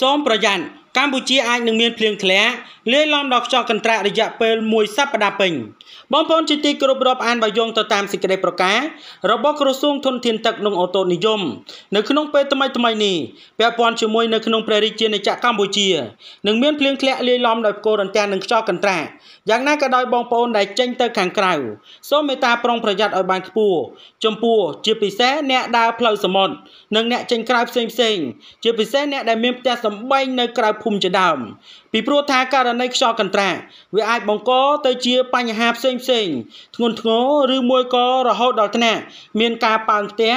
ส้มประหยันកម្ពុជាអាចនឹងមានភ្លៀងធ្លាក់លាយឡំដល់ខ្យល់កន្ត្រាក់រយៈពេល1សប្តាហ៍ពេញបងប្អូនជាទីគោរពរាប់អានបើយោងទៅតាមសេចក្តីប្រកាសរបស់ក្រសួងធនធានទឹកនិងអូតូនិយមនៅក្នុងពេលថ្មីថ្មីនេះពាក់ព័ន្ធជាមួយនៅក្នុងព្រះរាជាណាចក្រកម្ពុជានឹងមានភ្លៀងធ្លាក់លាយឡំដោយផ្គរអន្ទាំងនិងខ្យល់កន្ត្រាក់យ៉ាងណាក៏ដោយបងប្អូន ដែលចេញទៅខាងក្រៅសូមមេត្តាប្រុងប្រយ័ត្នឲ្យបានខ្ពស់ចំពោះជាពិសេសអ្នកដើរផ្លូវសមុទ្រនិងអ្នកចេញក្រៅផ្សេងផ្សេងជាពិសេសអ្នកដែលមានផ្ទះសម្បែងនៅក្រៅភូមិជាដើមពីព្រោះថាករណីខ្យល់កន្ត្រាក់វាអាចបង្កទៅជា បញ្ហាផ្សេងផ្សេង ធ្ងន់ធ្ងរឬមួយក៏រហូតដល់ថ្នាក់មានការប៉ាងផ្ទះ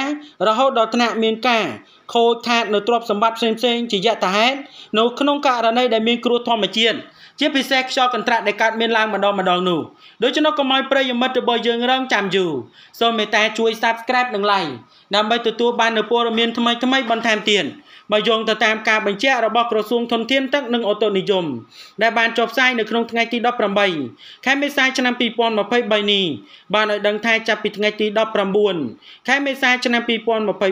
រហូតដល់ថ្នាក់មានការខូចខាតនៅទ្រព្យសម្បត្តិផ្សេងផ្សេងជាយថាហេតុនៅ ក្នុងករណីដែលមានគ្រោះធម្មជាតិជាពិសេសខ្យល់កន្ត្រាក់ដែលកើតមានឡើងម្ដងម្ដងនោះដូច្នោះកុំឲ្យប្រិយមិត្តរបស់យើងរងចាំយូរសូមមេត្តាជួយ Subscribe និង Like ដើម្បីទទួលបាននូវព័ត៌មានថ្មីថ្មីបន្ថែមទៀតបើយោងទៅតាមការបញ្ជាក់របស់ក្រសួងធនធានទឹកនិងអូតូនិយមដែលបានចុះផ្សាយនៅក្នុងថ្ងៃទី18ខែមេសាឆ្នាំ2023នេះបានឲ្យដឹងថាចាប់ពីថ្ងៃទី19ខែមេសាឆ្នាំ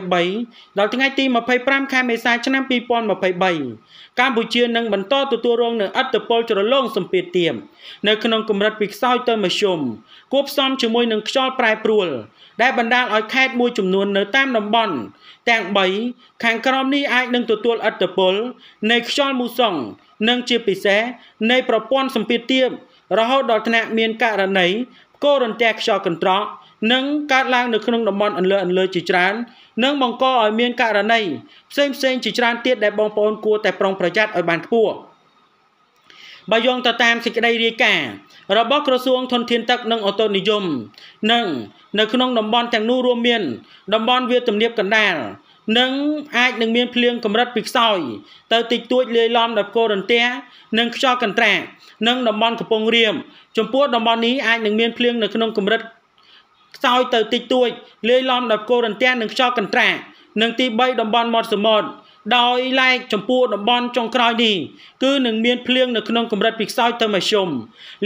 2023ដល់ថ្ងៃទី25ខែមេសាឆ្នាំ2023កម្ពុជានឹងបន្តទទួលរងនូវឥទ្ធិពលជ្រលងសម្ពាធទាបនៅក្នុងកម្រិតពីខ្សោយទៅមធ្យមគួបផ្សំជាមួយនឹងខ្យល់ប្រែប្រួលដែលបណ្ដាលឲ្យខេត្តមួយចំនួននៅតាមតំបន់ទាំង3ខាងក្រោមនេះអាចនឹងទទួលឥទ្ធិពលនៃខ្យល់មូសុងនិងជាពិសេសនៃប្រព័ន្ធសម្ពាធទាបរហូតដល់ថ្នាក់មានករណីផ្គររន្ទះខ្យល់កន្ត្រកនិងកើតឡើងនៅក្នុងតំបន់អន្លើអន្លើជាច្រើននិងបង្កឲ្យមានករណីផ្សេងៗជាច្រើនទៀតដែលបងប្អូនគួរតែប្រុងប្រយ័ត្នឲ្យបានខ្ពស់។បើយោងទៅតាមសេចក្តីរាយការណ៍របស់ក្រសួងធនធានទឹកនិងអូតូនិយមនិងនៅក្នុងតំបន់ទាំងនោះរួមមានតំបន់វាលទំនាបកណ្ដាល និងអាចនឹងមានភ្លៀងកម្រិតពីខ្សោយទៅតិចតួចលាយឡំដោយផ្គររន្ទះនិងខ្យល់កន្ត្រាក់និងតំបន់កំពង់រាមចំពោះតំបន់នេះអាចនឹងមានភ្លៀងនៅក្នុងកម្រិតខ្សោយ ទៅតិចតួចលាយឡំដោយផ្គររន្ទះនិងខ្យល់កន្ត្រាក់និងទី3តំបន់មាត់សមុទ្រដោយឡែកចំពោះតំបន់ចុងក្រោយនេះគឺនឹងមានភ្លៀងនៅក្នុងកម្រិតពីខ្សោយទៅមធ្យម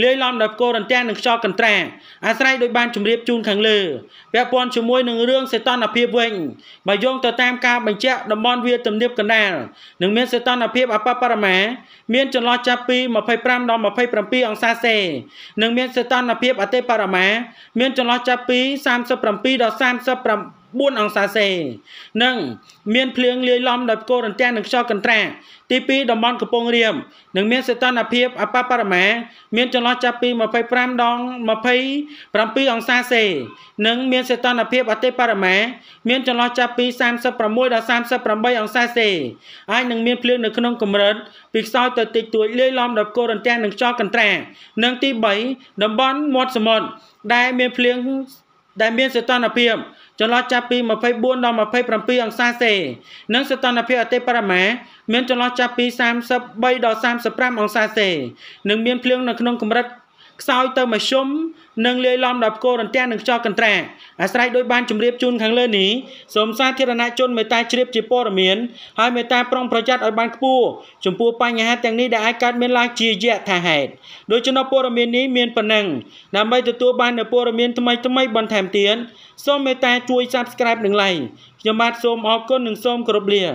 លាយឡំដោយផ្គររន្ទះនិងខ្យល់កន្ត្រាអាស្រ័យដោយបានជម្រាបជូនខាងលើពាក់ព័ន្ធជាមួយនឹងរឿងសេតនភាពវិញបើយោងទៅតាមការបញ្ជាក់តំបន់វាលទំនាបកណ្ដាលនឹងមានសេតនភាពអបបរមា មានចន្លោះចាប់ពី25ដល់27អង្សាសេនិងមានសេតនភាពអតិបរមាមានចន្លោះចាប់ពី37ដល់35 4អង្សាសេនិងមានភ្លៀងលាយឡំដោយផ្គររន្ទះនិងខ្យល់កន្ត្រាក់ទី2តំបន់កំពង់រាបនិងមានសីតុណ្ហភាពអបបរមាមានចន្លោះចាប់ពី25ដង27អង្សាសេនិងមានសីតុណ្ហភាពអតិបរមាមានចន្លោះចាប់ពី36ដល់38អង្សាសេអាចនឹងមានភ្លៀងនៅក្នុងកម្រិតពីខ្សោយទៅតិចតួចលាយឡំដោយផ្គររន្ទះនិងខ្យល់កន្ត្រាក់និងទី3តំបន់មាត់សមុទ្រដែលមានភ្លៀងដែលមានសីតុណ្ហភាពចន្លោះចាប់ពី24ដល់27អង្សាសេ និងសីតុណ្ហភាពអតិបរមាមានចន្លោះចាប់ពី33ដល់35អង្សាសេនិងមានភ្លើងនៅក្នុងកម្រិតខ្សោយទៅមធ្យមនិងលាយឡំដល់ផ្គររន្ទះនិងខ្យល់កន្ត្រាអាស្រ័យដោយបានជម្រាបជូនខាងលើនេះសូមសាធារណជនមេត្តាជ្រាបជាព័ត៌មានហើយមេត្តាប្រុងប្រយ័ត្នឲ្យបានខ្ពស់ចំពោះបញ្ហាទាំងនេះដែលអាចកើតមានឡើងជាយថាហេតុដូច្នោះព័ត៌មាននេះមានប៉ុណ្ណឹងដើម្បីទទួលបាននូវព័ត៌មានថ្មីថ្មីបន្ថែមទៀតសូមមេត្តាជួយ Subscribe និង Like ខ្ញុំបាទសូមអរគុណនិងសូមគោរពលា